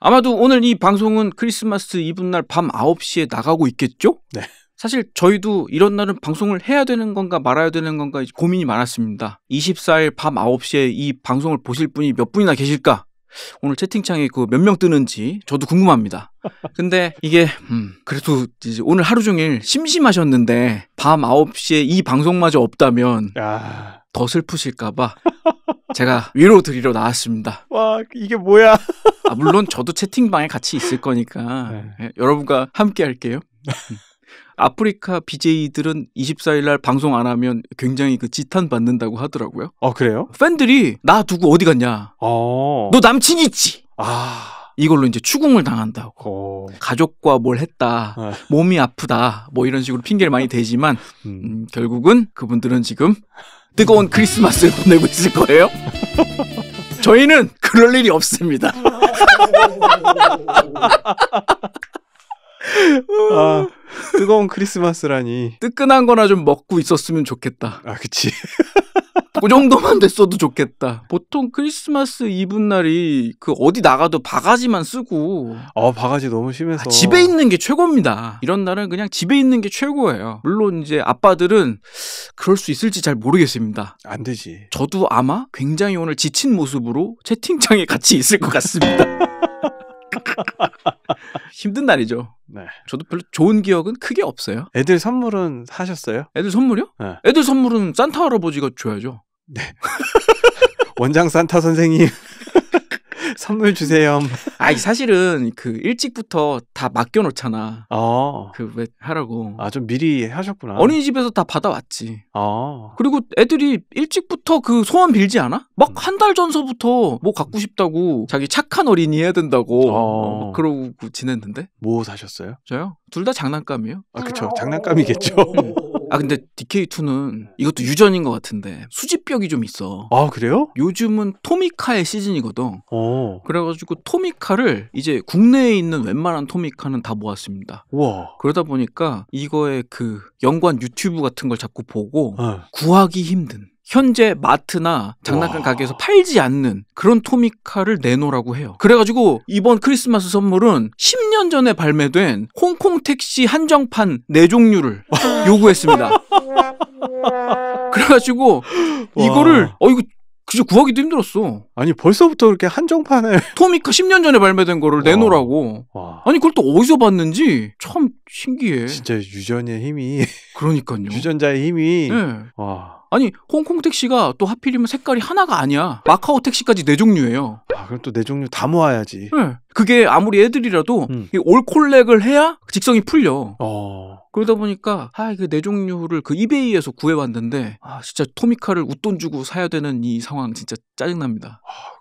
아마도 오늘 이 방송은 크리스마스 이브날 밤 9시에 나가고 있겠죠? 네. 사실 저희도 이런 날은 방송을 해야 되는 건가 말아야 되는 건가 고민이 많았습니다. 24일 밤 9시에 이 방송을 보실 분이 몇 분이나 계실까? 오늘 채팅창에 그 몇 명 뜨는지 저도 궁금합니다. 근데 이게 음 그래도 오늘 하루 종일 심심하셨는데 밤 9시에 이 방송마저 없다면 야... 더 슬프실까봐 제가 위로 드리러 나왔습니다. 와 이게 뭐야? 아, 물론 저도 채팅방에 같이 있을 거니까 네. 예, 여러분과 함께 할게요. 아프리카 BJ들은 24일 날 방송 안 하면 굉장히 그 지탄 받는다고 하더라고요. 아, 그래요? 팬들이 나 두고 어디 갔냐? 어. 너 남친 있지? 아. 이걸로 이제 추궁을 당한다고 오. 어. 가족과 뭘 했다 네. 몸이 아프다 뭐 이런 식으로 핑계를 많이 대지만 음. 음, 결국은 그분들은 지금 뜨거운 크리스마스를 보내고 있을 거예요. 저희는 그럴 일이 없습니다. 아, 뜨거운 크리스마스라니. 뜨끈한 거나 좀 먹고 있었으면 좋겠다. 아, 그치. 그 정도만 됐어도 좋겠다. 보통 크리스마스 이브날이 그 어디 나가도 바가지만 쓰고. 어, 바가지 너무 심해서. 아, 집에 있는 게 최고입니다. 이런 날은 그냥 집에 있는 게 최고예요. 물론 이제 아빠들은 그럴 수 있을지 잘 모르겠습니다. 안 되지. 저도 아마 굉장히 오늘 지친 모습으로 채팅창에 같이 있을 것 같습니다. 힘든 날이죠. 네. 저도 별로 좋은 기억은 크게 없어요. 애들 선물은 사셨어요? 애들 선물이요? 네. 애들 선물은 산타 할아버지가 줘야죠. 네. 원장 산타 선생님. 선물 주세요. 아, 사실은 그 일찍부터 다 맡겨놓잖아. 어. 그왜 하라고. 아, 좀 미리 하셨구나. 어린이집에서 다 받아왔지. 어. 그리고 애들이 일찍부터 그 소원 빌지 않아? 막 한달 음. 전서부터 뭐 갖고 싶다고 자기 착한 어린이 해야 된다고 어. 그러고 지냈는데. 뭐 사셨어요? 저요? 둘 다 장난감이에요. 아, 그쵸. 어. 장난감이겠죠. 아 근데 DK2는 이것도 유전인 것 같은데 수지벽이좀 있어. 아 그래요? 요즘은 토미카의 시즌이거든. 어. 그래가지고 토미카를 이제 국내에 있는 웬만한 토미카는 다 모았습니다. 와. 그러다 보니까 이거의 그 연관 유튜브 같은 걸 자꾸 보고 어. 구하기 힘든 현재 마트나 장난감 와. 가게에서 팔지 않는 그런 토미카를 내놓으라고 해요. 그래가지고 이번 크리스마스 선물은 10년 전에 발매된 홍콩 택시 한정판 네 종류를 요구했습니다. 그래가지고 이거를 어 이거 그저 구하기도 힘들었어. 아니 벌써부터 그렇게 한정판에 토미카 10년 전에 발매된 거를 내놓으라고. 와. 아니 그걸 또 어디서 봤는지 참 신기해. 진짜 유전의 힘이 그러니까요. 유전자의 힘이 네. 와. 아니 홍콩 택시가 또 하필이면 색깔이 하나가 아니야. 마카오 택시까지 네 종류예요. 아 그럼 또 네 종류 다 모아야지. 네. 그게 아무리 애들이라도 음. 올콜렉을 해야 직성이 풀려. 어. 그러다 보니까 아그 네 종류를 그 이베이에서 구해왔는데 아 진짜 토미카를 웃돈 주고 사야 되는 이 상황 진짜 짜증납니다. 아.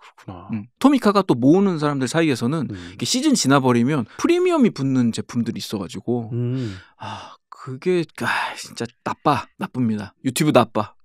음. 토미카가 또 모으는 사람들 사이에서는 음. 시즌 지나버리면 프리미엄이 붙는 제품들이 있어가지고 음. 아 그게 아 진짜 나빠 나쁩니다 유튜브 나빠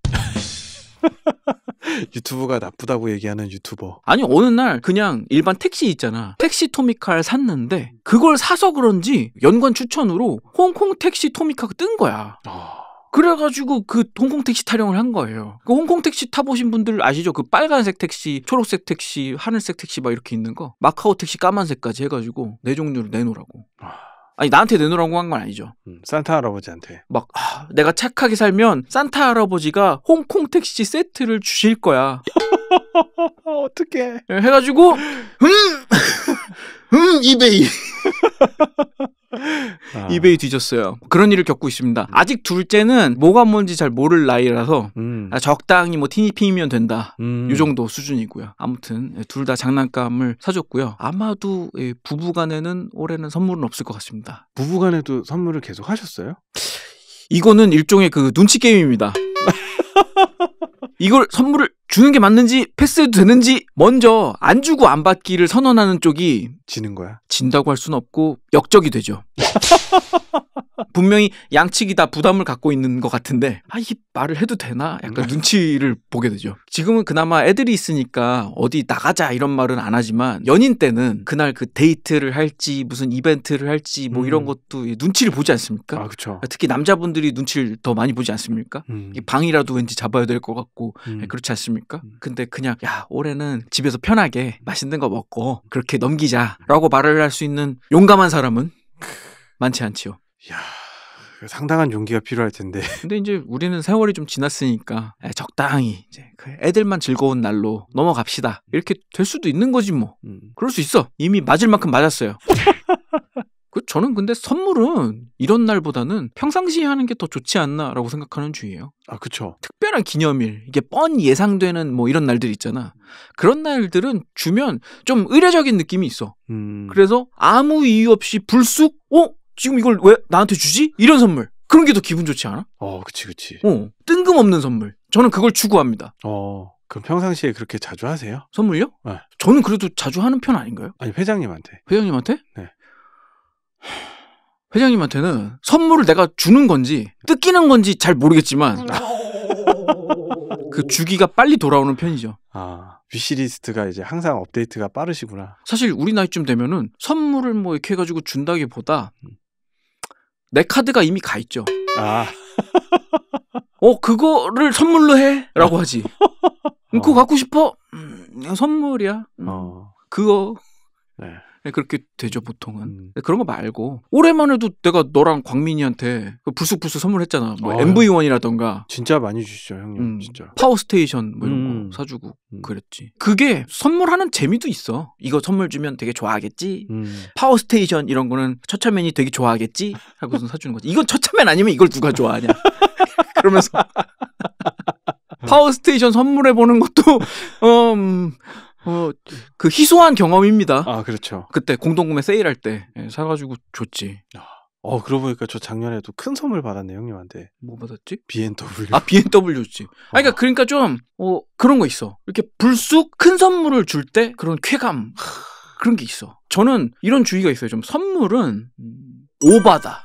유튜브가 나쁘다고 얘기하는 유튜버. 아니 어느 날 그냥 일반 택시 있잖아. 택시 토미카를 샀는데 그걸 사서 그런지 연관 추천으로 홍콩 택시 토미카가 뜬 거야. 아... 그래가지고 그 홍콩 택시 타령을 한 거예요. 그 홍콩 택시 타보신 분들 아시죠? 그 빨간색 택시, 초록색 택시, 하늘색 택시 막 이렇게 있는 거. 마카오 택시 까만색까지 해가지고 네 종류를 내놓으라고. 아... 아니 나한테 내놓으라고 한 건 아니죠. 음, 산타 할아버지한테. 막 아, 내가 착하게 살면 산타 할아버지가 홍콩 택시 세트를 주실 거야. 어떻게? 예, 해가지고 음. 음, 이베이. 아. 이베이 뒤졌어요. 그런 일을 겪고 있습니다. 음. 아직 둘째는 뭐가 뭔지 잘 모를 나이라서 음. 아, 적당히 뭐 티니핑이면 된다. 음. 이 정도 수준이고요. 아무튼 예, 둘다 장난감을 사줬고요. 아마도 예, 부부간에는 올해는 선물은 없을 것 같습니다. 부부간에도 선물을 계속 하셨어요? 이거는 일종의 그 눈치 게임입니다. 이걸 선물을 주는 게 맞는지 패스해도 되는지 먼저 안 주고 안 받기를 선언하는 쪽이 지는 거야. 진다고 할 수는 없고 역적이 되죠. 분명히 양측이 다 부담을 갖고 있는 것 같은데 아이 말을 해도 되나 약간 눈치를 보게 되죠. 지금은 그나마 애들이 있으니까 어디 나가자 이런 말은 안 하지만 연인 때는 그날 그 데이트를 할지 무슨 이벤트를 할지 뭐 음. 이런 것도 눈치를 보지 않습니까? 아 그렇죠. 특히 남자분들이 눈치를 더 많이 보지 않습니까? 음. 방이라도 왠지 잡아야 될 것 같고 같고 음. 그렇지 않습니까? 음. 근데 그냥 야 올해는 집에서 편하게 맛있는 거 먹고 그렇게 넘기자라고 말을 할 수 있는 용감한 사람은 많지 않지요. 야. 그 상당한 용기가 필요할 텐데. 근데 이제 우리는 세월이 좀 지났으니까 적당히 이제 그 애들만 즐거운 날로 넘어갑시다. 이렇게 될 수도 있는 거지 뭐. 음. 그럴 수 있어. 이미 맞을 만큼 맞았어요. 그 저는 근데 선물은 이런 날보다는 평상시에 하는 게 더 좋지 않나라고 생각하는 주의예요. 아, 그렇죠. 특별한 기념일, 이게 뻔 예상되는 뭐 이런 날들 있잖아. 그런 날들은 주면 좀 의례적인 느낌이 있어. 음... 그래서 아무 이유 없이 불쑥 어? 지금 이걸 왜 나한테 주지? 이런 선물. 그런 게 더 기분 좋지 않아? 어, 그치, 그치. 어, 뜬금없는 선물. 저는 그걸 추구합니다. 어, 그럼 평상시에 그렇게 자주 하세요? 선물요? 네. 저는 그래도 자주 하는 편 아닌가요? 아니, 회장님한테. 회장님한테? 네. 회장님한테는 선물을 내가 주는 건지 뜯기는 건지 잘 모르겠지만 음. 그 주기가 빨리 돌아오는 편이죠. 아, 위시리스트가 이제 항상 업데이트가 빠르시구나. 사실 우리 나이쯤 되면은 선물을 뭐 이렇게 해가지고 준다기보다 음. 내 카드가 이미 가 있죠. 아. 어, 그거를 선물로 해? 라고 하지. 음, 그거 갖고 싶어? 음, 선물이야. 음, 어. 그거. 네. 네, 그렇게 되죠 보통은 음. 네, 그런 거 말고 올해만 해도 내가 너랑 광민이한테 그 불쑥불쑥 선물했잖아 뭐 아, MV1이라던가 진짜 많이 주시죠 형님 음, 진짜 파워스테이션 뭐 이런 음. 거 사주고 음. 그랬지 그게 선물하는 재미도 있어 이거 선물 주면 되게 좋아하겠지 음. 파워스테이션 이런 거는 처참맨이 되게 좋아하겠지 하고선 사주는 거지 이건 처참맨 아니면 이걸 누가 좋아하냐 그러면서 음. 파워스테이션 선물해보는 것도 어, 음 어, 그 희소한 경험입니다. 아, 그렇죠. 그때 공동구매 세일할 때 예, 사가지고 줬지. 아, 어, 그러고 보니까 저 작년에도 큰 선물 받았네, 형님한테. 뭐 받았지? BMW. 아, b m w 지 아, 그러니까, 그러니까 좀, 어, 그런 거 있어. 이렇게 불쑥 큰 선물을 줄 때 그런 쾌감. 그런 게 있어. 저는 이런 주의가 있어요. 좀 선물은 음, 오바다.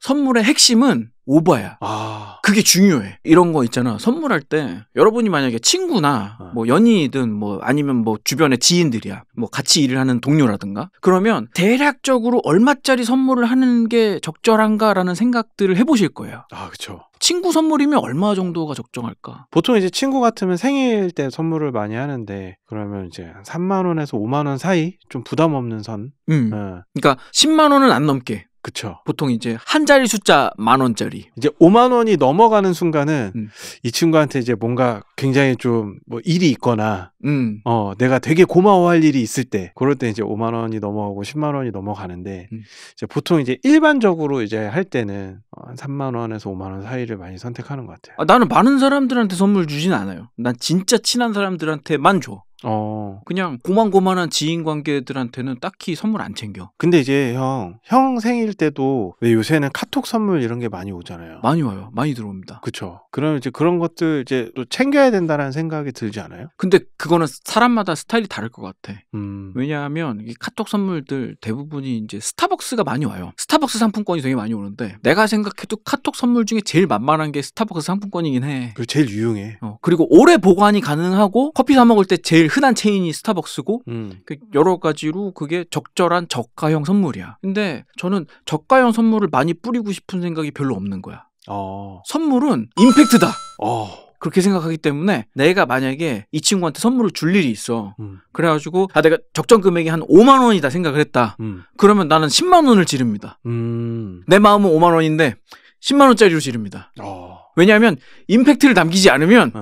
선물의 핵심은 오버야. 아. 그게 중요해. 이런 거 있잖아. 선물할 때 여러분이 만약에 친구나 아. 뭐 연인이든 뭐 아니면 뭐 주변의 지인들이야. 뭐 같이 일을 하는 동료라든가. 그러면 대략적으로 얼마짜리 선물을 하는 게 적절한가라는 생각들을 해보실 거예요. 아, 그렇죠. 친구 선물이면 얼마 정도가 적정할까? 보통 이제 친구 같으면 생일 때 선물을 많이 하는데 그러면 이제 3만 원에서 5만 원 사이 좀 부담 없는 선. 음. 어. 그러니까 10만 원은 안 넘게. 그쵸. 보통 이제 한 자리 숫자 만 원짜리. 이제 5만 원이 넘어가는 순간은 음. 이 친구한테 이제 뭔가 굉장히 좀 뭐 일이 있거나 음. 어 내가 되게 고마워할 일이 있을 때 그럴 때 이제 5만 원이 넘어가고 10만 원이 넘어가는데 음. 이제 보통 이제 일반적으로 이제 할 때는 어, 한 3만 원에서 5만 원 사이를 많이 선택하는 것 같아요. 아, 나는 많은 사람들한테 선물 주진 않아요. 난 진짜 친한 사람들한테만 줘. 어, 그냥 고만고만한 지인 관계들한테는 딱히 선물 안 챙겨. 근데 이제 형, 형 생일 때도 왜 요새는 카톡 선물 이런 게 많이 오잖아요. 많이 와요. 많이 들어옵니다. 그쵸. 그럼 이제 그런 것들 이제 또 챙겨야 된다라는 생각이 들지 않아요? 근데 그거는 사람마다 스타일이 다를 것 같아. 음. 왜냐하면 이 카톡 선물들 대부분이 이제 스타벅스가 많이 와요. 스타벅스 상품권이 되게 많이 오는데 내가 생각해도 카톡 선물 중에 제일 만만한 게 스타벅스 상품권이긴 해. 그리고 제일 유용해. 어, 그리고 오래 보관이 가능하고 커피 사 먹을 때 제일 흔한 체인이 스타벅스고 음. 그 여러 가지로 그게 적절한 저가형 선물이야. 근데 저는 저가형 선물을 많이 뿌리고 싶은 생각이 별로 없는 거야. 어. 선물은 임팩트다. 어. 그렇게 생각하기 때문에 내가 만약에 이 친구한테 선물을 줄 일이 있어. 음. 그래가지고 아 내가 적정 금액이 한 5만 원이다 생각을 했다. 음. 그러면 나는 10만 원을 지릅니다. 음. 내 마음은 5만 원인데 10만 원짜리로 지릅니다. 어. 왜냐하면 임팩트를 남기지 않으면 네.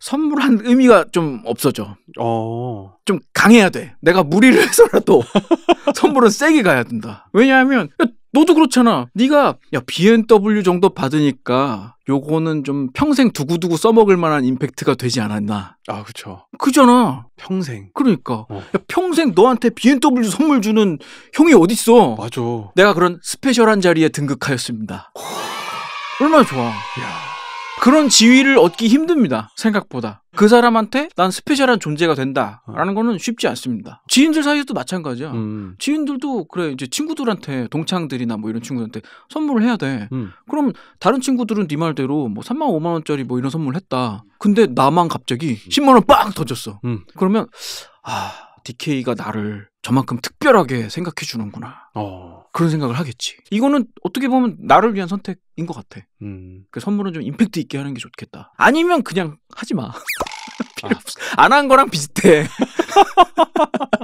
선물한 의미가 좀 없어져. 어. 좀 강해야 돼. 내가 무리를 해서라도 선물은 세게 가야 된다. 왜냐하면 너도 그렇잖아. 네가 야 BMW 정도 받으니까 요거는 좀 평생 두고두고 써먹을 만한 임팩트가 되지 않았나. 아, 그렇죠. 그잖아. 평생. 그러니까. 어. 야, 평생 너한테 BMW 선물 주는 형이 어딨어. 맞아. 내가 그런 스페셜한 자리에 등극하였습니다. 얼마나 좋아. 야 그런 지위를 얻기 힘듭니다. 생각보다. 그 사람한테 난 스페셜한 존재가 된다라는 어. 거는 쉽지 않습니다. 지인들 사이에도 마찬가지야. 음. 지인들도 그래 이제 친구들한테 동창들이나 뭐 이런 친구들한테 선물을 해야 돼. 음. 그럼 다른 친구들은 네 말대로 뭐 3만 5만 원짜리 뭐 이런 선물을 했다. 근데 나만 갑자기 10만 음. 원빵터졌어 음. 그러면 아 DK가 나를 저만큼 특별하게 생각해 주는구나. 어. 그런 생각을 하겠지. 이거는 어떻게 보면 나를 위한 선택인 것 같아. 음. 그 선물은 좀 임팩트 있게 하는 게 좋겠다. 아니면 그냥 하지 마. 아. 안한 거랑 비슷해.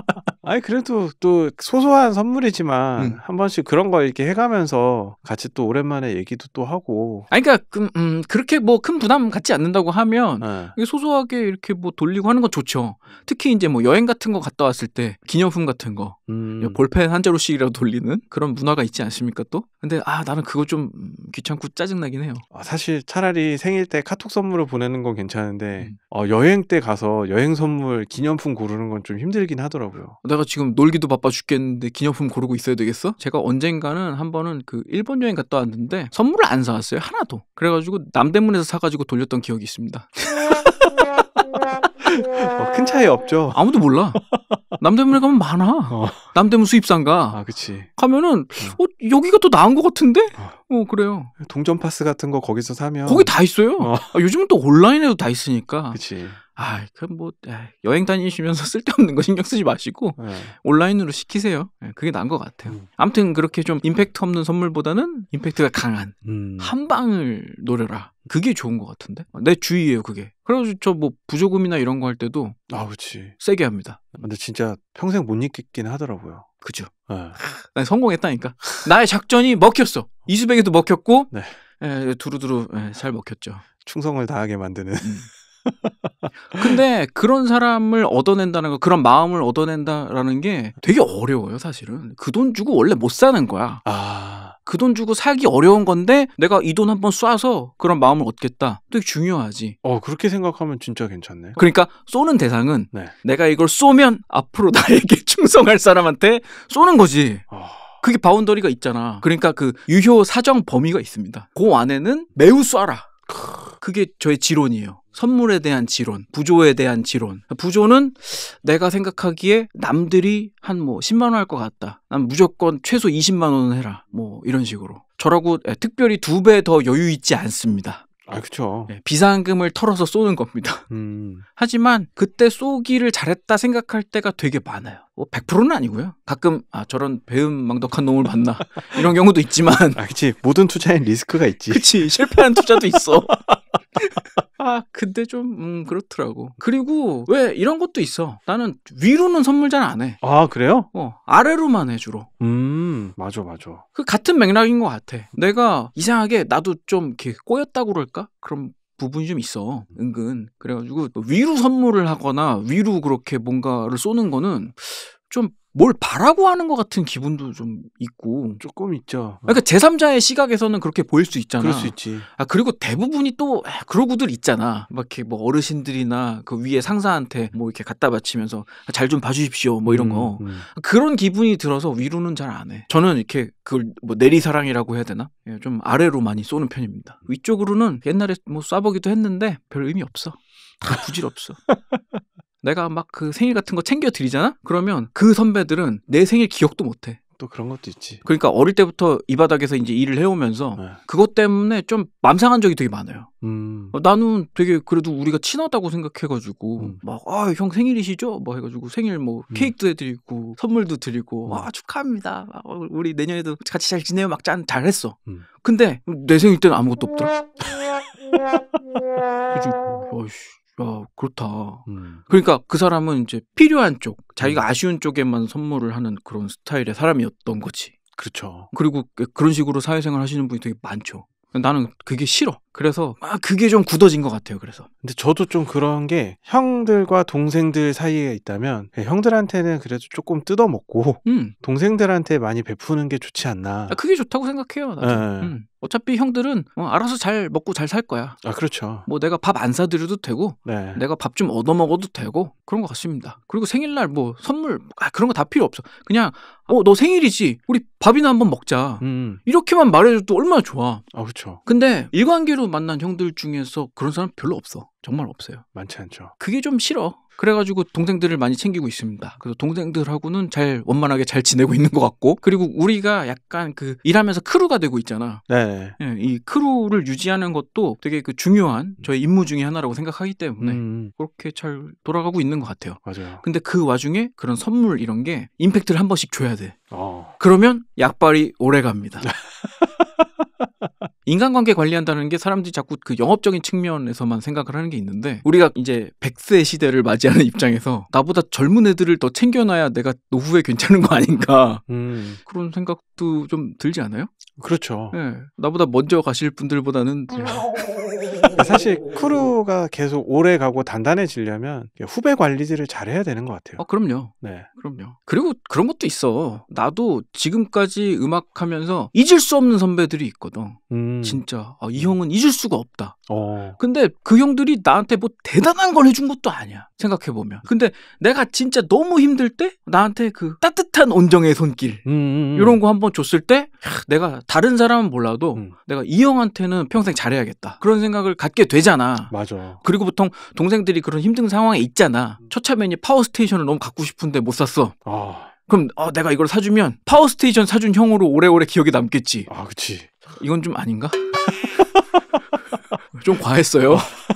아니 그래도 또 소소한 선물이지만 음. 한 번씩 그런 거 이렇게 해가면서 같이 또 오랜만에 얘기도 또 하고. 아니 그러니까 그, 음, 그렇게 뭐 큰 부담 갖지 않는다고 하면 네. 소소하게 이렇게 뭐 돌리고 하는 건 좋죠. 특히 이제 뭐 여행 같은 거 갔다 왔을 때 기념품 같은 거 음. 볼펜 한 자루씩이라도 돌리는 그런 문화가 있지 않습니까 또? 근데 아 나는 그거 좀 귀찮고 짜증나긴 해요. 아, 사실 차라리 생일 때 카톡 선물을 보내는 건 괜찮은데 음. 어, 여행 때 가서 여행 선물 기념품 고르는 건 좀 힘들긴 하더라고요. 여가 지금 놀기도 바빠 죽겠는데 기념품 고르고 있어야 되겠어? 제가 언젠가는 한 번은 그 일본 여행 갔다 왔는데 선물을 안 사왔어요. 하나도. 그래가지고 남대문에서 사가지고 돌렸던 기억이 있습니다. 어, 큰 차이 없죠. 아무도 몰라. 남대문에 가면 많아. 어. 남대문 수입상가. 아, 그치. 가면은, 어, 어 여기가 또 나은 것 같은데? 어. 어, 그래요. 동전 파스 같은 거 거기서 사면. 거기 다 있어요. 어. 아, 요즘은 또 온라인에도 다 있으니까. 그치. 아, 그뭐 여행 다니시면서 쓸데없는 거 신경 쓰지 마시고 네. 온라인으로 시키세요. 예, 그게 나은 것 같아요. 음. 아무튼 그렇게 좀 임팩트 없는 선물보다는 임팩트가 강한 음. 한 방을 노려라. 그게 좋은 것 같은데 어, 내 주의예요 그게. 그래서 저뭐 부조금이나 이런 거 할 때도 아, 그렇지 세게 합니다. 아, 근데 진짜 평생 못 잊겠긴 하더라고요. 그죠. 네. 난 성공했다니까. 나의 작전이 먹혔어. 이수백에도 먹혔고 네. 에, 예, 두루두루 에, 잘 먹혔죠. 충성을 다하게 만드는. 음. 근데 그런 사람을 얻어낸다는 거, 그런 마음을 얻어낸다라는 게 되게 어려워요, 사실은. 그 돈 주고 원래 못 사는 거야. 아. 그 돈 주고 사기 어려운 건데 내가 이 돈 한번 쏴서 그런 마음을 얻겠다. 되게 중요하지. 어, 그렇게 생각하면 진짜 괜찮네. 그러니까 쏘는 대상은 네. 내가 이걸 쏘면 앞으로 나에게 충성할 사람한테 쏘는 거지. 어... 그게 바운더리가 있잖아. 그러니까 그 유효 사정 범위가 있습니다. 그 안에는 매우 쏴라. 그게 저의 지론이에요. 선물에 대한 지론, 부조에 대한 지론. 부조는 내가 생각하기에 남들이 한 뭐 10만 원 할 것 같다. 난 무조건 최소 20만 원 해라. 뭐 이런 식으로. 저라고 예, 특별히 두 배 더 여유 있지 않습니다. 아, 그렇죠. 네, 비상금을 털어서 쏘는 겁니다. 음. 하지만 그때 쏘기를 잘했다 생각할 때가 되게 많아요. 뭐 100%는 아니고요. 가끔 아 저런 배은망덕한 놈을 봤나 이런 경우도 있지만. 아, 그렇지. 모든 투자엔 리스크가 있지. 그렇지. 실패한 투자도 있어. 아, 근데 좀, 음, 그렇더라고. 그리고 왜 이런 것도 있어. 나는 위로는 선물 잘 안 해. 아, 그래요? 어, 아래로만 해, 주로. 음, 맞아, 맞아. 그 같은 맥락인 것 같아. 내가 이상하게 나도 좀 이렇게 꼬였다고 그럴까? 그럼 부분이 좀 있어 은근 그래가지고 위로 선물을 하거나 위로 그렇게 뭔가를 쏘는 거는 좀뭘 바라고 하는 것 같은 기분도 좀 있고 조금 있죠. 아, 그러니까 제3자의 시각에서는 그렇게 보일 수 있잖아. 그럴 수 있지. 아 그리고 대부분이 또 아, 그러고들 있잖아. 막 이렇게 뭐 어르신들이나 그 위에 상사한테 뭐 이렇게 갖다 바치면서 아, 잘좀 봐주십시오. 뭐 이런 음, 거 음, 음. 그런 기분이 들어서 위로는 잘 안 해. 저는 이렇게 그뭐 내리사랑이라고 해야 되나? 예, 좀 아래로 많이 쏘는 편입니다. 위쪽으로는 옛날에 뭐 쏴보기도 했는데 별 의미 없어. 다 부질없어. 내가 막 그 생일 같은 거 챙겨 드리잖아? 그러면 그 선배들은 내 생일 기억도 못 해. 또 그런 것도 있지. 그러니까 어릴 때부터 이 바닥에서 이제 일을 해오면서 네. 그것 때문에 좀 맘상한 적이 되게 많아요. 음. 어, 나는 되게 그래도 우리가 친하다고 생각해가지고 음. 막아형 생일이시죠? 뭐 해가지고 생일 뭐 음. 케이크도 해드리고 선물도 드리고 음. 와 축하합니다. 어, 우리 내년에도 같이 잘 지내요. 막짠 잘했어. 음. 근데 내 생일 때는 아무것도 없더라. 그래서 어이씨 야, 그렇다. 음. 그러니까 그 사람은 이제 필요한 쪽, 자기가 음. 아쉬운 쪽에만 선물을 하는 그런 스타일의 사람이었던 거지. 그렇죠. 그리고 그, 그런 식으로 사회생활 하시는 분이 되게 많죠. 나는 그게 싫어. 그래서 막 아, 그게 좀 굳어진 것 같아요. 그래서. 근데 저도 좀 그런 게 형들과 동생들 사이에 있다면 예, 형들한테는 그래도 조금 뜯어먹고 음. 동생들한테 많이 베푸는 게 좋지 않나. 아, 그게 좋다고 생각해요. 나도. 네. 음. 어차피 형들은 어, 알아서 잘 먹고 잘 살 거야. 아 그렇죠. 뭐 내가 밥 안 사드려도 되고, 네. 내가 밥 좀 얻어 먹어도 되고 그런 것 같습니다. 그리고 생일날 뭐 선물 아, 그런 거 다 필요 없어. 그냥 어 너 생일이지. 우리 밥이나 한번 먹자. 음. 이렇게만 말해줘도 얼마나 좋아. 아 그렇죠. 근데 일관계로 만난 형들 중에서 그런 사람 별로 없어. 정말 없어요. 많지 않죠. 그게 좀 싫어. 그래가지고 동생들을 많이 챙기고 있습니다. 그래서 동생들하고는 잘 원만하게 잘 지내고 있는 것 같고 그리고 우리가 약간 그 일하면서 크루가 되고 있잖아. 네. 예, 이 크루를 유지하는 것도 되게 그 중요한 음. 저희 임무 중에 하나라고 생각하기 때문에 음, 음. 그렇게 잘 돌아가고 있는 것 같아요. 맞아요. 근데 그 와중에 그런 선물 이런 게 임팩트를 한 번씩 줘야 돼. 어. 그러면 약발이 오래 갑니다. 인간관계 관리한다는 게 사람들이 자꾸 그 영업적인 측면에서만 생각을 하는 게 있는데 우리가 이제 100세 시대를 맞이하는 입장에서 나보다 젊은 애들을 더 챙겨놔야 내가 노후에 괜찮은 거 아닌가 음. 그런 생각도 좀 들지 않아요? 그렇죠. 네. 나보다 먼저 가실 분들보다는 사실 크루가 계속 오래 가고 단단해지려면 후배 관리들을 잘해야 되는 것 같아요. 아, 그럼요. 네. 그럼요. 그리고 그런 것도 있어. 나도 지금까지 음악하면서 잊을 수 없는 선배들이 있거든. 음. 진짜. 아, 이 형은 잊을 수가 없다. 어. 근데 그 형들이 나한테 뭐 대단한 걸 해준 것도 아니야. 생각해보면. 근데 내가 진짜 너무 힘들 때 나한테 그 따뜻한 온정의 손길. 음, 음, 음. 이런 거 한번 줬을 때 내가 다른 사람은 몰라도 음. 내가 이 형한테는 평생 잘해야겠다. 그런 생각을 가 갖게 되잖아. 맞아. 그리고 보통 동생들이 그런 힘든 상황에 있잖아. 처면이 음. 파워 스테이션을 너무 갖고 싶은데 못 샀어. 아. 그럼 어, 내가 이걸 사주면 파워 스테이션 사준 형으로 오래오래 기억에 남겠지. 아, 그렇지. 이건 좀 아닌가? 좀 과했어요.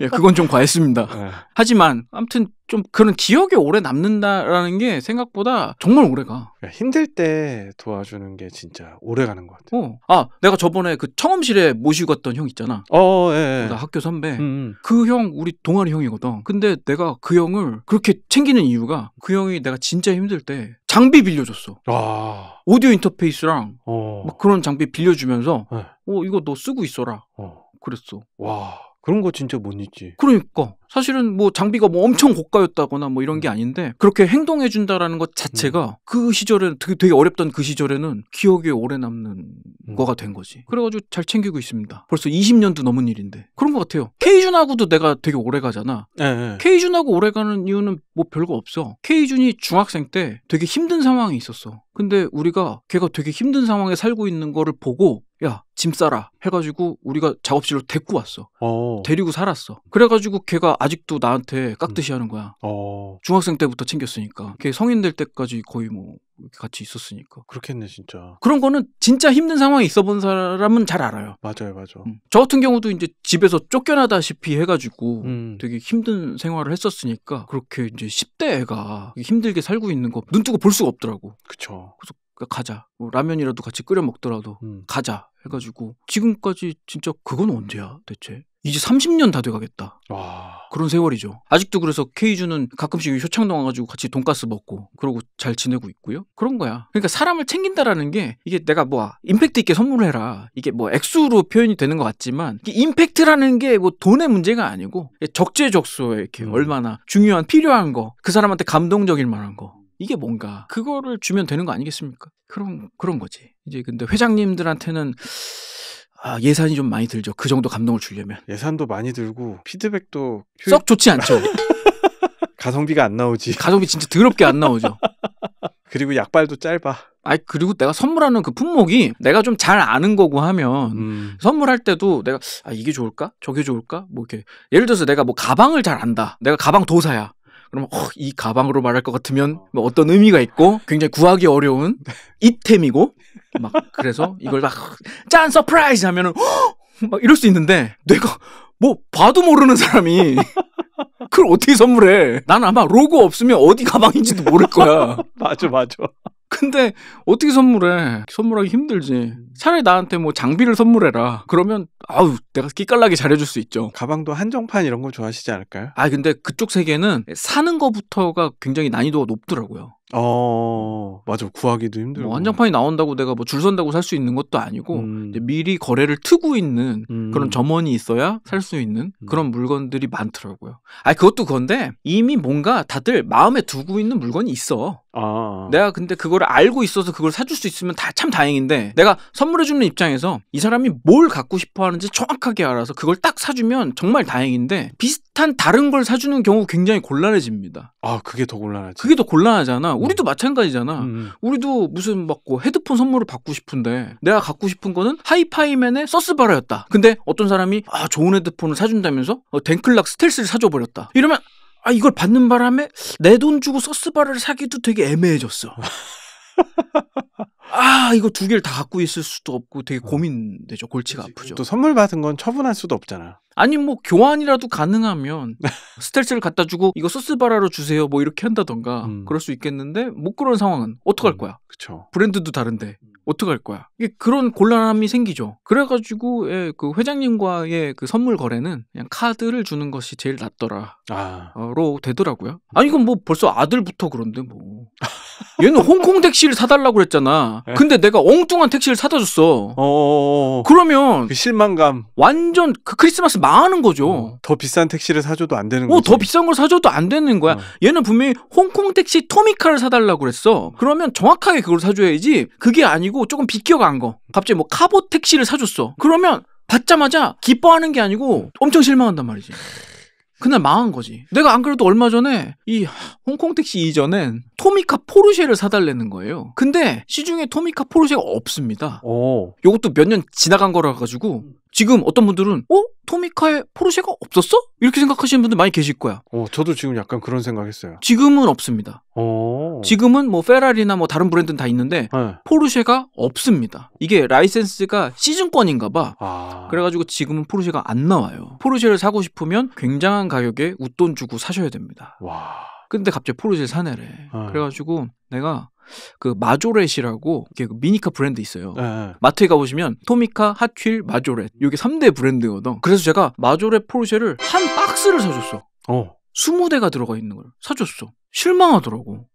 예, 그건 좀 과했습니다. 네. 하지만 아무튼 좀 그런 기억에 오래 남는다라는 게 생각보다 정말 오래가. 그러니까 힘들 때 도와주는 게 진짜 오래 가는 것 같아요. 어. 아, 내가 저번에 그 청음실에 모시고 갔던 형 있잖아. 어, 예. 예. 나 학교 선배. 음. 음. 그 형 우리 동아리 형이거든. 근데 내가 그 형을 그렇게 챙기는 이유가 그 형이 내가 진짜 힘들 때 장비 빌려줬어. 와. 오디오 인터페이스랑 어. 막 그런 장비 빌려주면서 네. 어 이거 너 쓰고 있어라. 어. 그랬어. 와. 그런 거 진짜 못 잊지. 그러니까. 사실은 뭐 장비가 뭐 엄청 고가였다거나 뭐 이런 게 음. 아닌데 그렇게 행동해 준다라는 것 자체가 음. 그 시절에는 되게, 되게 어렵던 그 시절에는 기억에 오래 남는 음. 거가 된 거지. 음. 그래가지고 잘 챙기고 있습니다. 벌써 20년도 넘은 일인데 그런 것 같아요. 케이준하고도 내가 되게 오래 가잖아. 네, 케이준하고 오래 가는 이유는 뭐 별거 없어. 케이준이 중학생 때 되게 힘든 상황이 있었어. 근데 우리가 걔가 되게 힘든 상황에 살고 있는 거를 보고 야, 짐 싸라 해가지고 우리가 작업실로 데리고 왔어. 오. 어. 데리고 살았어. 그래가지고 걔가 아직도 나한테 음. 깍듯이 하는 거야. 어. 중학생 때부터 챙겼으니까. 걔 성인 될 때까지 거의 뭐 같이 있었으니까. 그렇겠네 진짜. 그런 거는 진짜 힘든 상황에 있어 본 사람은 잘 알아요. 맞아요, 맞아. 음. 저 같은 경우도 이제 집에서 쫓겨나다시피 해가지고 음. 되게 힘든 생활을 했었으니까 그렇게 이제 10대 애가 힘들게 살고 있는 거 눈 뜨고 볼 수가 없더라고. 그쵸. 그 가자. 뭐 라면이라도 같이 끓여 먹더라도 음. 가자. 해가지고 지금까지 진짜 그건 언제야 대체 이제 30년 다 돼가겠다. 와. 그런 세월이죠. 아직도 그래서 케이주는 가끔씩 효창동 와가지고 같이 돈가스 먹고 그러고 잘 지내고 있고요. 그런 거야. 그러니까 사람을 챙긴다라는 게 이게 내가 뭐 임팩트 있게 선물을 해라. 이게 뭐 액수로 표현이 되는 것 같지만 임팩트라는 게 뭐 돈의 문제가 아니고 적재적소에 이렇게 음. 얼마나 중요한 필요한 거 그 사람한테 감동적일 만한 거 이게 뭔가 그거를 주면 되는 거 아니겠습니까? 그런 그런 거지. 이제 근데 회장님들한테는 아, 예산이 좀 많이 들죠. 그 정도 감동을 주려면. 예산도 많이 들고 피드백도 효썩 좋지 않죠. 가성비가 안 나오지. 가성비 진짜 더럽게 안 나오죠. 그리고 약발도 짧아. 아이 그리고 내가 선물하는 그 품목이 내가 좀 잘 아는 거고 하면 음. 선물할 때도 내가 아 이게 좋을까 저게 좋을까 뭐 이렇게 예를 들어서 내가 뭐 가방을 잘 안다 내가 가방 도사야 그럼 어, 이 가방으로 말할 것 같으면 뭐 어떤 의미가 있고 굉장히 구하기 어려운 이템이고 막 그래서 이걸 막 짠 서프라이즈 하면은 허! 어, 막 이럴 수 있는데 내가 뭐 봐도 모르는 사람이 그걸 어떻게 선물해? 난 아마 로고 없으면 어디 가방인지도 모를 거야. 맞아 맞아. 근데 어떻게 선물해? 선물하기 힘들지. 음. 차라리 나한테 뭐 장비를 선물해라. 그러면 아우 내가 끼깔나게 잘해줄 수 있죠. 가방도 한정판 이런 거 좋아하시지 않을까요? 아 근데 그쪽 세계는 사는 거부터가 굉장히 난이도가 높더라고요. 어 맞아 구하기도 힘들고 뭐 한정판이 나온다고 내가 뭐줄 선다고 살 수 있는 것도 아니고 음. 미리 거래를 트고 있는 음. 그런 점원이 있어야 살 수 있는 음. 그런 물건들이 많더라고요. 아 그것도 그런데 이미 뭔가 다들 마음에 두고 있는 물건이 있어. 아. 내가 근데 그걸 알고 있어서 그걸 사줄 수 있으면 다 참 다행인데 내가 선물해주는 입장에서 이 사람이 뭘 갖고 싶어 하는지 정확하게 알아서 그걸 딱 사주면 정말 다행인데 비슷한 다른 걸 사주는 경우 굉장히 곤란해집니다. 아 그게 더 곤란하지. 그게 더 곤란하잖아. 우리도 음. 마찬가지잖아. 음. 음. 우리도 무슨 막고 뭐 헤드폰 선물을 받고 싶은데 내가 갖고 싶은 거는 하이파이맨의 서스바라였다. 근데 어떤 사람이 아 좋은 헤드폰을 사준다면서 어, 덴클락 스텔스를 사줘버렸다. 이러면 아 이걸 받는 바람에 내 돈 주고 서스바를 사기도 되게 애매해졌어. 아 이거 두 개를 다 갖고 있을 수도 없고 되게 고민되죠 골치가 아프죠. 또 선물 받은 건 처분할 수도 없잖아. 아니 뭐 교환이라도 가능하면 스텔스를 갖다 주고 이거 소스바라로 주세요 뭐 이렇게 한다던가 음. 그럴 수 있겠는데 못 그런 상황은 어떡할 음, 거야. 그쵸. 브랜드도 다른데. 어떡할 거야. 이게 그런 곤란함이 생기죠. 그래가지고 예, 그 회장님과의 그 선물 거래는 그냥 카드를 주는 것이 제일 낫더라. 아. 로 되더라고요. 아니 이건 뭐 벌써 아들부터 그런데 뭐. 얘는 홍콩 택시를 사달라고 그랬잖아. 예. 근데 내가 엉뚱한 택시를 사다 줬어. 어, 어, 어, 어. 그러면 그 실망감. 완전 그 크리스마스 망하는 거죠. 어. 더 비싼 택시를 사줘도 안 되는 거야. 어, 더 비싼 걸 사줘도 안 되는 거야. 어. 얘는 분명히 홍콩 택시 토미카를 사달라고 그랬어. 그러면 정확하게 그걸 사줘야지. 그게 아니고 하고 조금 비껴간 거 갑자기 뭐 카보 택시를 사줬어 그러면 받자마자 기뻐하는 게 아니고 엄청 실망한단 말이지 그날 망한 거지. 내가 안 그래도 얼마 전에 이 홍콩 택시 이전엔 토미카 포르쉐를 사달라는 거예요. 근데 시중에 토미카 포르쉐가 없습니다. 오. 요것도 몇 년 지나간 거라 가지고 지금 어떤 분들은 어? 토미카에 포르쉐가 없었어? 이렇게 생각하시는 분들 많이 계실 거야. 어, 저도 지금 약간 그런 생각했어요. 지금은 없습니다. 오. 어. 지금은 뭐 페라리나 뭐 다른 브랜드는 다 있는데 네. 포르쉐가 없습니다. 이게 라이센스가 시즌권인가 봐. 아. 그래가지고 지금은 포르쉐가 안 나와요. 포르쉐를 사고 싶으면 굉장한 가격에 웃돈 주고 사셔야 됩니다. 와. 근데 갑자기 포르쉐 사내래. 네. 그래가지고 내가 그 마조렛이라고 이 그 미니카 브랜드 있어요. 네. 마트에 가보시면 토미카, 핫휠, 마조렛 요게 3대 브랜드거든. 그래서 제가 마조렛 포르쉐를 한 박스를 사줬어. 어. 20대가 들어가 있는 걸 사줬어. 실망하더라고.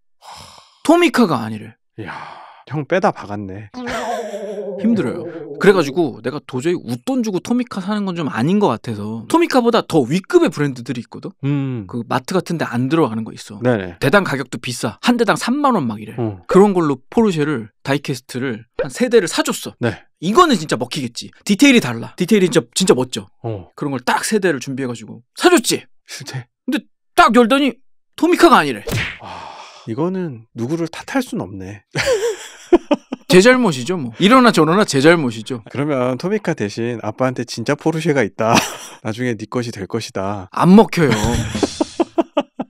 토미카가 아니래. 야형 빼다 박았네. 아, 힘들어요. 그래가지고 내가 도저히 웃돈 주고 토미카 사는 건 좀 아닌 것 같아서 토미카보다 더 위급의 브랜드들이 있거든. 음. 그 마트 같은데 안 들어가는 거 있어. 네네. 대당 가격도 비싸. 한 대당 3만 원 막 이래. 어. 그런 걸로 포르쉐를 다이캐스트를 한 세 대를 사줬어. 네. 이거는 진짜 먹히겠지. 디테일이 달라. 디테일이 진짜 진짜 멋져. 어. 그런 걸 딱 세 대를 준비해가지고 사줬지. 실제. 근데 딱 열더니 토미카가 아니래. 와, 아, 이거는 누구를 탓할 순 없네. 제 잘못이죠 뭐. 이러나 저러나 제 잘못이죠. 그러면 토미카 대신 아빠한테 진짜 포르쉐가 있다. 나중에 네 것이 될 것이다. 안 먹혀요.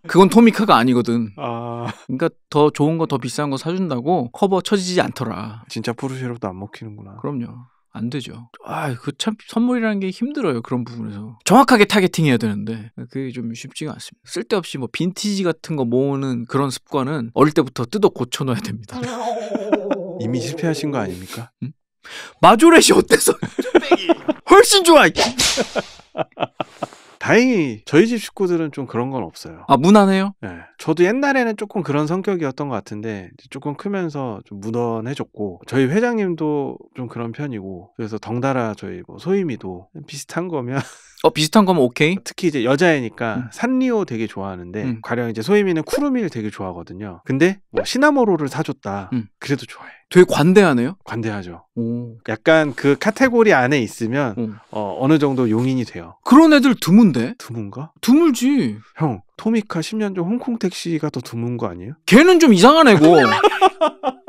그건 토미카가 아니거든. 아... 그러니까 더 좋은 거 더 비싼 거 사준다고 커버 쳐지지 않더라. 진짜 포르쉐로도 안 먹히는구나. 그럼요. 안 되죠. 아, 그 참 선물이라는 게 힘들어요. 그런 부분에서 정확하게 타겟팅해야 되는데 그게 좀 쉽지가 않습니다. 쓸데없이 뭐 빈티지 같은 거 모으는 그런 습관은 어릴 때부터 뜯어 고쳐놔야 됩니다. 어. 이미 실패하신 거 아닙니까? 응? 마조렛이 어때서? 훨씬 좋아. 다행히 저희 집 식구들은 좀 그런 건 없어요. 아 무난해요? 네. 저도 옛날에는 조금 그런 성격이었던 것 같은데 조금 크면서 좀 무던해졌고 저희 회장님도 좀 그런 편이고 그래서 덩달아 저희 뭐 소희미도 비슷한 거면 어 비슷한 거면 오케이. 특히 이제 여자애니까 음. 산리오 되게 좋아하는데 음. 가령 이제 소희미는 쿠르미를 되게 좋아하거든요. 근데 뭐 시나모로를 사줬다. 음. 그래도 좋아해. 되게 관대하네요. 관대하죠. 오. 약간 그 카테고리 안에 있으면 음. 어, 어느 정도 용인이 돼요. 그런 애들 드문데? 드문가? 드물지. 형 토미카 10년 전 홍콩 택시가 더 드문 거 아니에요? 걔는 좀 이상한 애고.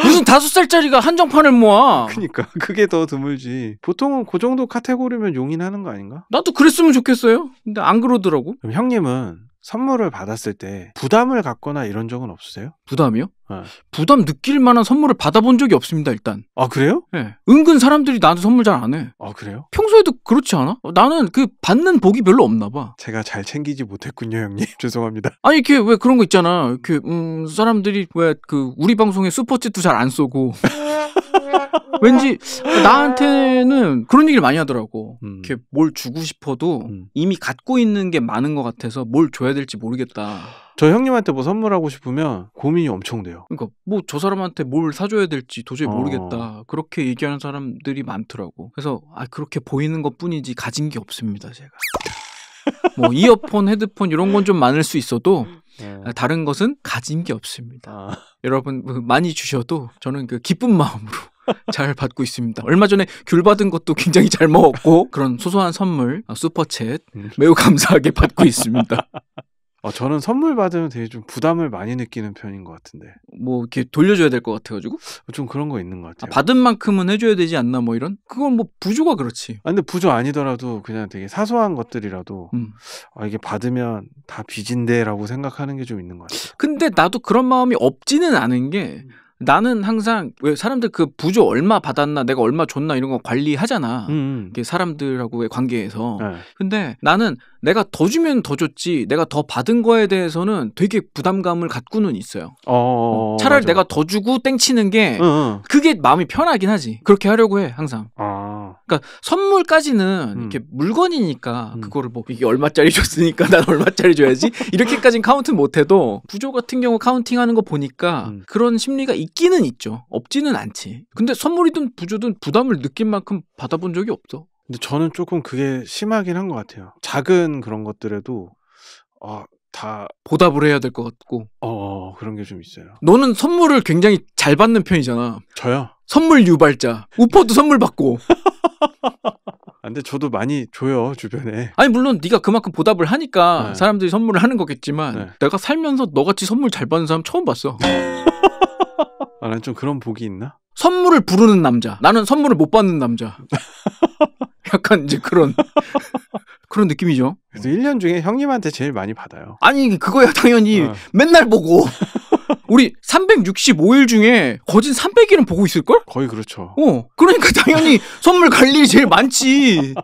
무슨 다섯 살짜리가 한정판을 모아. 그니까 그게 더 드물지. 보통은 그 정도 카테고리면 용인하는 거 아닌가? 나도 그랬으면 좋겠어요. 근데 안 그러더라고. 그럼 형님은 선물을 받았을 때 부담을 갖거나 이런 적은 없으세요? 부담이요? 네. 부담 느낄 만한 선물을 받아본 적이 없습니다, 일단. 아, 그래요? 네. 은근 사람들이 나한테 선물 잘 안 해. 아, 그래요? 평소에도 그렇지 않아? 어, 나는 그 받는 복이 별로 없나 봐. 제가 잘 챙기지 못했군요, 형님. 죄송합니다. 아니, 이렇게 왜 그런 거 있잖아. 이렇게, 음, 사람들이 왜그 우리 방송에 슈퍼챗도 잘 안 쏘고. 왠지 나한테는 그런 얘기를 많이 하더라고. 음. 이렇게 뭘 주고 싶어도 음. 이미 갖고 있는 게 많은 것 같아서 뭘 줘야 될지 모르겠다. 저 형님한테 뭐 선물하고 싶으면 고민이 엄청 돼요. 그러니까 뭐 저 사람한테 뭘 사줘야 될지 도저히 어. 모르겠다. 그렇게 얘기하는 사람들이 많더라고. 그래서 아 그렇게 보이는 것뿐이지 가진 게 없습니다 제가. 뭐 이어폰, 헤드폰 이런 건 좀 많을 수 있어도 네. 다른 것은 가진 게 없습니다. 아. 여러분 뭐 많이 주셔도 저는 그 기쁜 마음으로 잘 받고 있습니다. 얼마 전에 귤 받은 것도 굉장히 잘 먹었고 그런 소소한 선물 어, 슈퍼챗 음. 매우 감사하게 받고 있습니다. 어, 저는 선물 받으면 되게 좀 부담을 많이 느끼는 편인 것 같은데. 뭐 이렇게 돌려줘야 될 것 같아가지고. 어, 좀 그런 거 있는 것 아, 같아요. 아, 받은 만큼은 해줘야 되지 않나 뭐 이런. 그건 뭐 부조가 그렇지. 아, 근데 부조 아니더라도 그냥 되게 사소한 것들이라도 음. 아, 이게 받으면 다 빚인데라고 생각하는 게 좀 있는 것 같아요. 근데 나도 그런 마음이 없지는 않은 게 음. 나는 항상 왜 사람들 그 부조 얼마 받았나 내가 얼마 줬나 이런 거 관리하잖아. 음. 음. 사람들하고의 관계에서. 네. 근데 나는 내가 더 주면 더 줬지 내가 더 받은 거에 대해서는 되게 부담감을 갖고는 있어요. 어, 어, 어, 어 차라리 맞아. 내가 더 주고 땡치는 게 응, 응. 그게 마음이 편하긴 하지. 그렇게 하려고 해 항상. 아. 그러니까 선물까지는 음. 이렇게 물건이니까 음. 그거를 뭐 이게 얼마짜리 줬으니까 난 얼마짜리 줘야지 이렇게까지는 카운트 못해도 부조 같은 경우 카운팅하는 거 보니까 음. 그런 심리가 있기는 있죠. 없지는 않지. 근데 선물이든 부조든 부담을 느낀 만큼 받아본 적이 없어. 근데 저는 조금 그게 심하긴 한 것 같아요. 작은 그런 것들에도 아, 다 보답을 해야 될 것 같고. 어, 어 그런 게 좀 있어요. 너는 선물을 굉장히 잘 받는 편이잖아. 저요? 선물 유발자. 우퍼도 선물 받고. 아, 근데 저도 많이 줘요 주변에. 아니 물론 네가 그만큼 보답을 하니까 네. 사람들이 선물을 하는 거겠지만 네. 내가 살면서 너같이 선물 잘 받는 사람 처음 봤어. 아, 나는 좀 그런 복이 있나? 선물을 부르는 남자. 나는 선물을 못 받는 남자. 약간 이제 그런 그런 느낌이죠. 그래서 1년 중에 형님한테 제일 많이 받아요. 아니 그거야 당연히 어. 맨날 보고 우리 365일 중에 거진 300일은 보고 있을걸? 거의 그렇죠. 어. 그러니까 당연히 선물 갈 일이 제일 많지.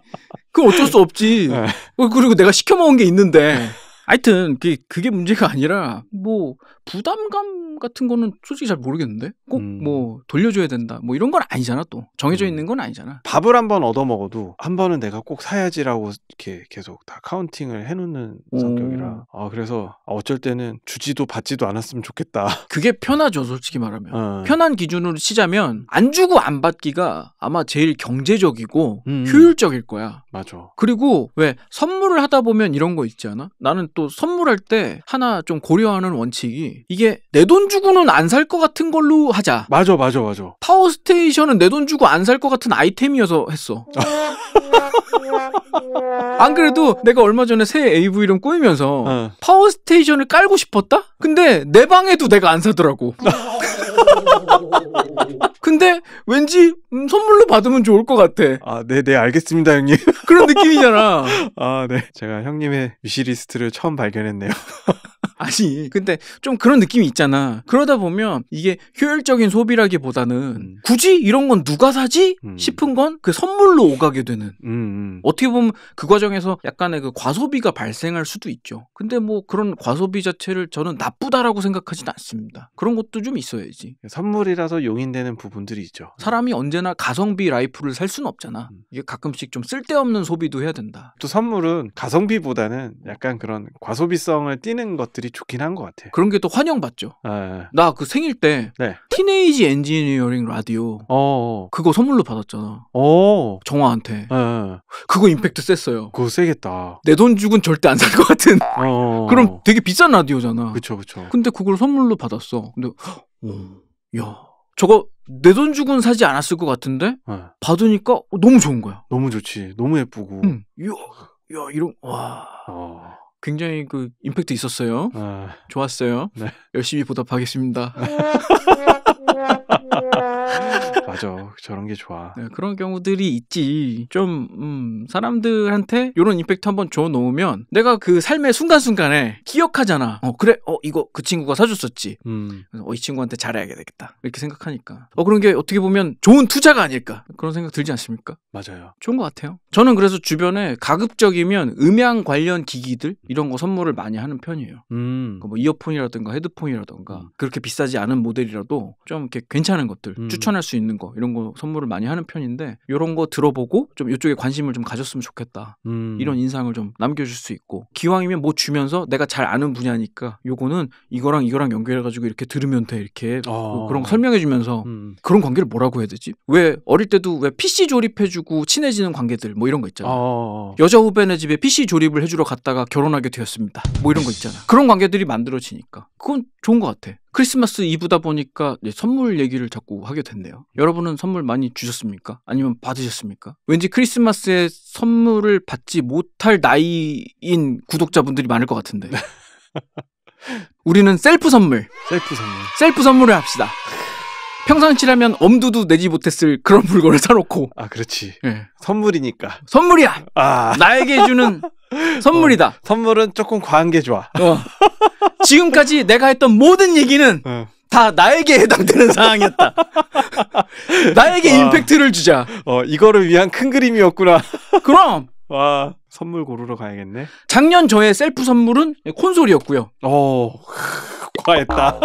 그 어쩔 수 없지. 네. 어, 그리고 내가 시켜 먹은 게 있는데. 하여튼 그게, 그게 문제가 아니라 뭐 부담감 같은 거는 솔직히 잘 모르겠는데 꼭뭐 음. 뭐 돌려줘야 된다 뭐 이런 건 아니잖아 또 정해져 음. 있는 건 아니잖아 밥을 한번 얻어 먹어도 한 번은 내가 꼭 사야지라고 이렇게 계속 다 카운팅을 해놓는 성격이라 아 그래서 아, 어쩔 때는 주지도 받지도 않았으면 좋겠다 그게 편하죠 솔직히 말하면 음. 편한 기준으로 치자면 안 주고 안 받기가 아마 제일 경제적이고 음. 효율적일 거야 맞아 그리고 왜 선물을 하다 보면 이런 거 있지 않아 나는 또 선물할 때 하나 좀 고려하는 원칙이 이게 내 돈 주고는 안 살 것 같은 걸로 하자. 맞아, 맞아, 맞아. 파워스테이션은 내 돈 주고 안 살 것 같은 아이템이어서 했어. 안 그래도 내가 얼마 전에 새 AV랑 꼬이면서 어. 파워스테이션을 깔고 싶었다? 근데 내 방에도 내가 안 사더라고. 근데 왠지 음, 선물로 받으면 좋을 것 같아. 아, 네, 네, 알겠습니다, 형님. 그런 느낌이잖아. 아, 네. 제가 형님의 위시리스트를 처음 발견했네요. 아니 근데 좀 그런 느낌이 있잖아. 그러다 보면 이게 효율적인 소비라기보다는 음. 굳이 이런 건 누가 사지 음. 싶은 건 그 선물로 오가게 되는. 음, 음, 어떻게 보면 그 과정에서 약간의 그 과소비가 발생할 수도 있죠. 근데 뭐 그런 과소비 자체를 저는 나쁘다라고 생각하진 않습니다. 그런 것도 좀 있어야지. 선물이라서 용인되는 부분들이 있죠. 음. 사람이 언제나 가성비 라이프를 살 수는 없잖아. 음. 이게 가끔씩 좀 쓸데없는 소비도 해야 된다. 또 선물은 가성비보다는 약간 그런 과소비성을 띠는 것들이 좋긴 한 것 같아요. 그런 게 또 환영받죠. 예. 나그 생일 때 네. 티네이지 엔지니어링 라디오 어 그거 선물로 받았잖아. 어. 정화한테. 네. 그거 임팩트 셌어요. 그거 세겠다. 내 돈 주곤 절대 안 살 것 같은. 어, 어, 어 그럼 되게 비싼 라디오잖아. 그쵸 그쵸. 근데 그걸 선물로 받았어. 근데 오. 어, 야 저거 내 돈 주곤 사지 않았을 것 같은데 받으니까 너무 좋은 거야. 너무 좋지. 너무 예쁘고. 응. 야, 야 이런 와. 어. 굉장히 그 임팩트 있었어요. 아... 좋았어요. 네. 열심히 보답하겠습니다. 맞아. 저런 게 좋아. 네, 그런 경우들이 있지. 좀 음, 사람들한테 이런 임팩트 한번 줘 놓으면 내가 그 삶의 순간순간에 기억하잖아. 어 그래. 어 이거 그 친구가 사줬었지. 음. 어이 친구한테 잘해야 되 겠다 이렇게 생각하니까. 어 그런 게 어떻게 보면 좋은 투자가 아닐까 그런 생각 들지 않습니까? 맞아요. 좋은 것 같아요. 저는 그래서 주변에 가급적이면 음향 관련 기기들 이런 거 선물을 많이 하는 편이에요. 음. 뭐 이어폰이라든가 헤드폰이라든가 음. 그렇게 비싸지 않은 모델이라도 좀 이렇게 괜찮. 괜찮은 것들 음. 추천할 수 있는 거 이런 거 선물을 많이 하는 편인데 이런 거 들어보고 좀 이쪽에 관심을 좀 가졌으면 좋겠다 음. 이런 인상을 좀 남겨줄 수 있고 기왕이면 뭐 주면서 내가 잘 아는 분야니까 요거는 이거랑 이거랑 연결해가지고 이렇게 들으면 돼 이렇게 어. 그런 거 설명해주면서 음, 음. 그런 관계를 뭐라고 해야 되지 왜 어릴 때도 왜 PC 조립해주고 친해지는 관계들 뭐 이런 거 있잖아 어. 여자 후배네 집에 PC 조립을 해주러 갔다가 결혼하게 되었습니다 뭐 이런 거 있잖아 그런 관계들이 만들어지니까 그건 좋은 것 같아 크리스마스 이브다 보니까 네, 선물 얘기를 자꾸 하게 됐네요. 여러분은 선물 많이 주셨습니까? 아니면 받으셨습니까? 왠지 크리스마스에 선물을 받지 못할 나이인 구독자분들이 많을 것 같은데. 네. 우리는 셀프 선물. 셀프 선물. 셀프 선물을 합시다. 평상시라면 엄두도 내지 못했을 그런 물건을 사놓고. 아, 그렇지. 네. 선물이니까. 선물이야! 아. 나에게 주는 선물이다. 어, 선물은 조금 과한 게 좋아. 어. 지금까지 내가 했던 모든 얘기는 어. 다 나에게 해당되는 상황이었다. 나에게 와. 임팩트를 주자. 어, 이거를 위한 큰 그림이었구나. 그럼. 와, 선물 고르러 가야겠네. 작년 저의 셀프 선물은 콘솔이었고요. 어, 과했다.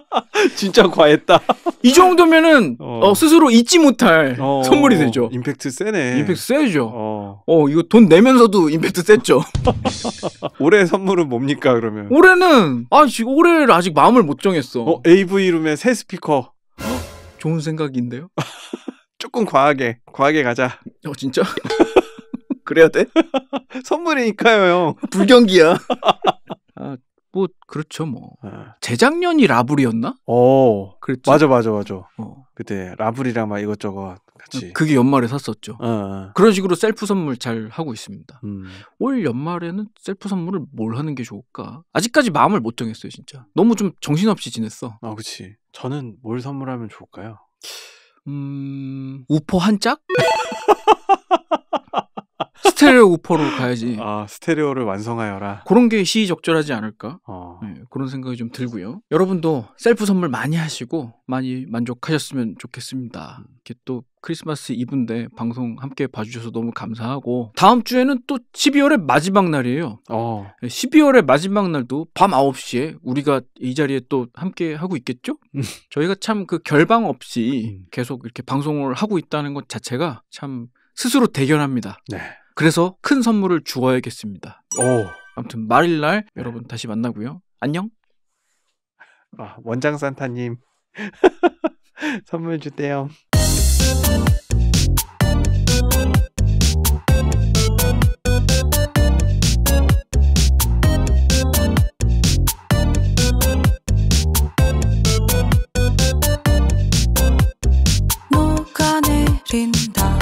진짜 과했다. 이 정도면은 어. 어, 스스로 잊지 못할 어. 선물이 되죠. 임팩트 세네. 임팩트 세죠. 어, 어 이거 돈 내면서도 임팩트 셌죠. 올해 선물은 뭡니까 그러면? 올해는 아 지금 올해를 아직 마음을 못 정했어. 어, AV 룸의 새 스피커. 좋은 생각인데요. 조금 과하게 과하게 가자. 어 진짜? 그래야 돼? 선물이니까요 형. 불경기야. 아, 뭐 그렇죠 뭐 네. 재작년이 라불이었나어그랬죠 맞아 맞아 맞아 어. 그때 라불이랑막 이것저것 같이 어, 그게 연말에 샀었죠 어, 어. 그런 식으로 셀프 선물 잘 하고 있습니다 음. 올 연말에는 셀프 선물을 뭘 하는 게 좋을까 아직까지 마음을 못 정했어요 진짜 너무 좀 정신없이 지냈어 아 그치 저는 뭘 선물하면 좋을까요? 음 우포 한 짝? 스테레오 우퍼로 가야지. 아, 스테레오를 완성하여라. 그런 게 시의적절하지 않을까? 어. 네, 그런 생각이 좀 들고요. 여러분도 셀프 선물 많이 하시고 많이 만족하셨으면 좋겠습니다. 음. 이렇게 또 크리스마스 이브인데 방송 함께 봐주셔서 너무 감사하고 다음 주에는 또 12월의 마지막 날이에요. 어. 12월의 마지막 날도 밤 9시에 우리가 이 자리에 또 함께 하고 있겠죠? 음. 저희가 참 그 결방 없이 음. 계속 이렇게 방송을 하고 있다는 것 자체가 참 스스로 대견합니다. 네. 그래서 큰 선물을 주어야겠습니다. 오. 아무튼 말일 날 여러분 네. 다시 만나고요. 안녕. 아, 원장 산타님 선물 주세요 녹아내린다.